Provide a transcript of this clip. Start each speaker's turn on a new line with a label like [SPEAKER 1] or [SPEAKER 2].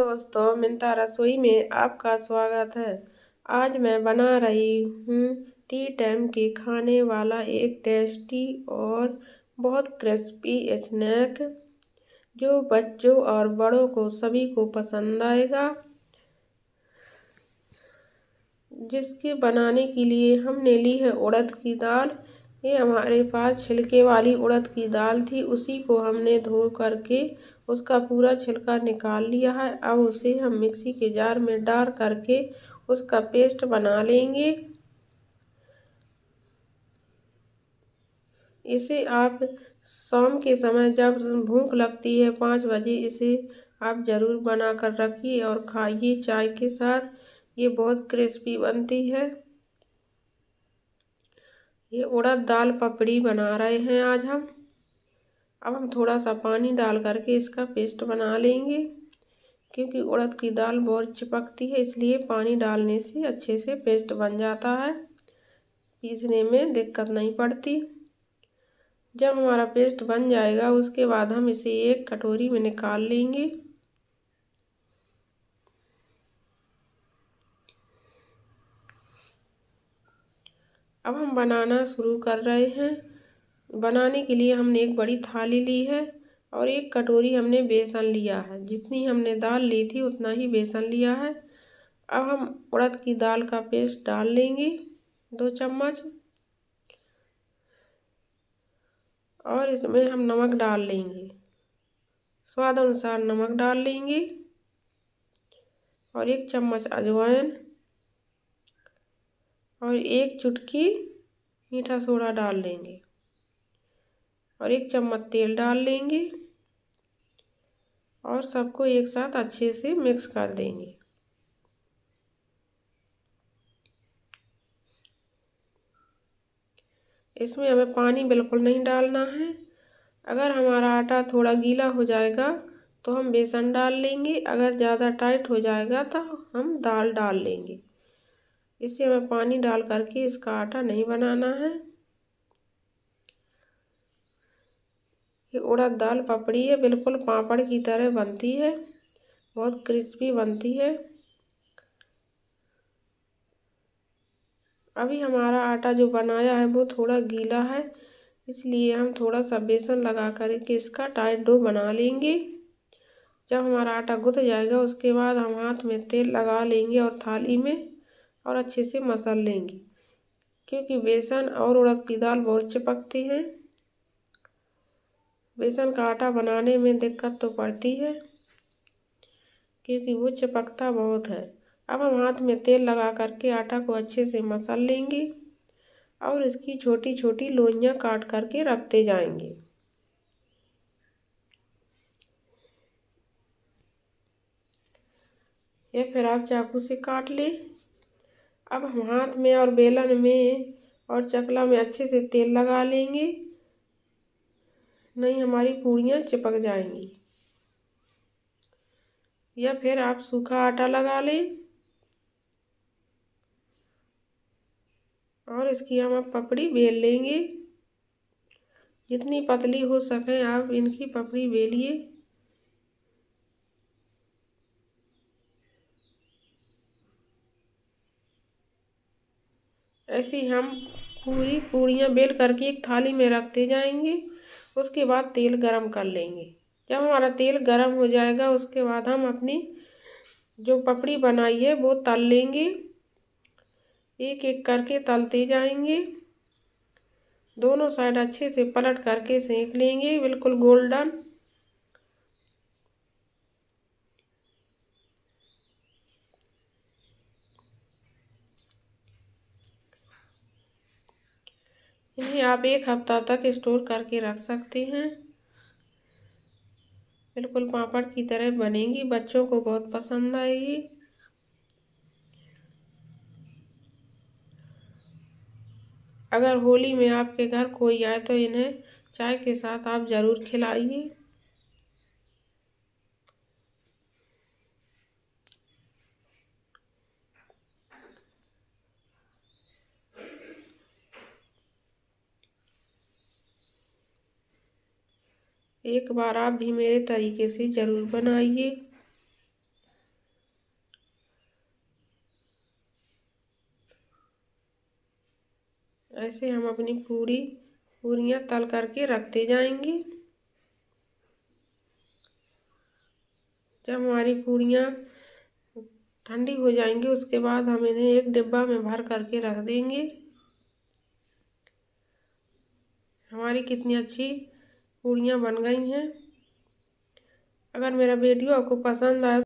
[SPEAKER 1] दोस्तों मिंता रसोई में आपका स्वागत है आज मैं बना रही हूँ टी टाइम के खाने वाला एक टेस्टी और बहुत क्रिस्पी स्नैक जो बच्चों और बड़ों को सभी को पसंद आएगा जिसके बनाने के लिए हमने ली है उड़द की दाल ये हमारे पास छिलके वाली उड़द की दाल थी उसी को हमने धो करके उसका पूरा छिलका निकाल लिया है अब उसे हम मिक्सी के जार में डाल करके उसका पेस्ट बना लेंगे इसे आप शाम के समय जब भूख लगती है पाँच बजे इसे आप ज़रूर बना कर रखिए और खाइए चाय के साथ ये बहुत क्रिस्पी बनती है ये उड़द दाल पपड़ी बना रहे हैं आज हम अब हम थोड़ा सा पानी डाल करके इसका पेस्ट बना लेंगे क्योंकि उड़द की दाल बहुत चिपकती है इसलिए पानी डालने से अच्छे से पेस्ट बन जाता है पीसने में दिक्कत नहीं पड़ती जब हमारा पेस्ट बन जाएगा उसके बाद हम इसे एक कटोरी में निकाल लेंगे अब हम बनाना शुरू कर रहे हैं बनाने के लिए हमने एक बड़ी थाली ली है और एक कटोरी हमने बेसन लिया है जितनी हमने दाल ली थी उतना ही बेसन लिया है अब हम उड़द की दाल का पेस्ट डाल लेंगे दो चम्मच और इसमें हम नमक डाल लेंगे स्वाद अनुसार नमक डाल लेंगे और एक चम्मच अजवाइन और एक चुटकी मीठा सोडा डाल लेंगे और एक चम्मच तेल डाल लेंगे और सबको एक साथ अच्छे से मिक्स कर देंगे इसमें हमें पानी बिल्कुल नहीं डालना है अगर हमारा आटा थोड़ा गीला हो जाएगा तो हम बेसन डाल लेंगे अगर ज़्यादा टाइट हो जाएगा तो हम दाल डाल लेंगे इसे हमें पानी डाल करके इसका आटा नहीं बनाना है ये उड़द दाल पपड़ी है बिल्कुल पापड़ की तरह बनती है बहुत क्रिस्पी बनती है अभी हमारा आटा जो बनाया है वो थोड़ा गीला है इसलिए हम थोड़ा सा बेसन लगा करके इसका टाइट डो बना लेंगे जब हमारा आटा गुथ जाएगा उसके बाद हम हाथ में तेल लगा लेंगे और थाली में और अच्छे से मसल लेंगे क्योंकि बेसन और उड़द की दाल बहुत चिपकती है बेसन का आटा बनाने में दिक्कत तो पड़ती है क्योंकि वो चिपकता बहुत है अब हम हाथ में तेल लगा करके आटा को अच्छे से मसल लेंगे और इसकी छोटी छोटी लोइयाँ काट करके रखते जाएंगे या फिर आप चाकू से काट लें अब हम हाथ में और बेलन में और चकला में अच्छे से तेल लगा लेंगे नहीं हमारी पूड़ियाँ चिपक जाएंगी या फिर आप सूखा आटा लगा लें और इसकी हम आप पपड़ी बेल लेंगे जितनी पतली हो सके आप इनकी पपड़ी बेलिए ऐसी हम पूरी पूड़ियाँ बेल करके एक थाली में रखते जाएंगे उसके बाद तेल गरम कर लेंगे जब हमारा तेल गरम हो जाएगा उसके बाद हम अपनी जो पपड़ी बनाई है वो तल लेंगे एक एक करके तलते जाएंगे दोनों साइड अच्छे से पलट करके सेंक लेंगे बिल्कुल गोल्डन इन्हें आप एक हफ्ता तक स्टोर करके रख सकते हैं बिल्कुल पापड़ की तरह बनेंगी बच्चों को बहुत पसंद आएगी अगर होली में आपके घर कोई आए तो इन्हें चाय के साथ आप ज़रूर खिलाइए एक बार आप भी मेरे तरीके से ज़रूर बनाइए ऐसे हम अपनी पूरी पूरियाँ तल करके रखते जाएंगे जब हमारी पूरियाँ ठंडी हो जाएंगी उसके बाद हम इन्हें एक डिब्बा में भर करके रख देंगे हमारी कितनी अच्छी पूड़ियाँ बन गई हैं अगर मेरा वीडियो आपको पसंद आए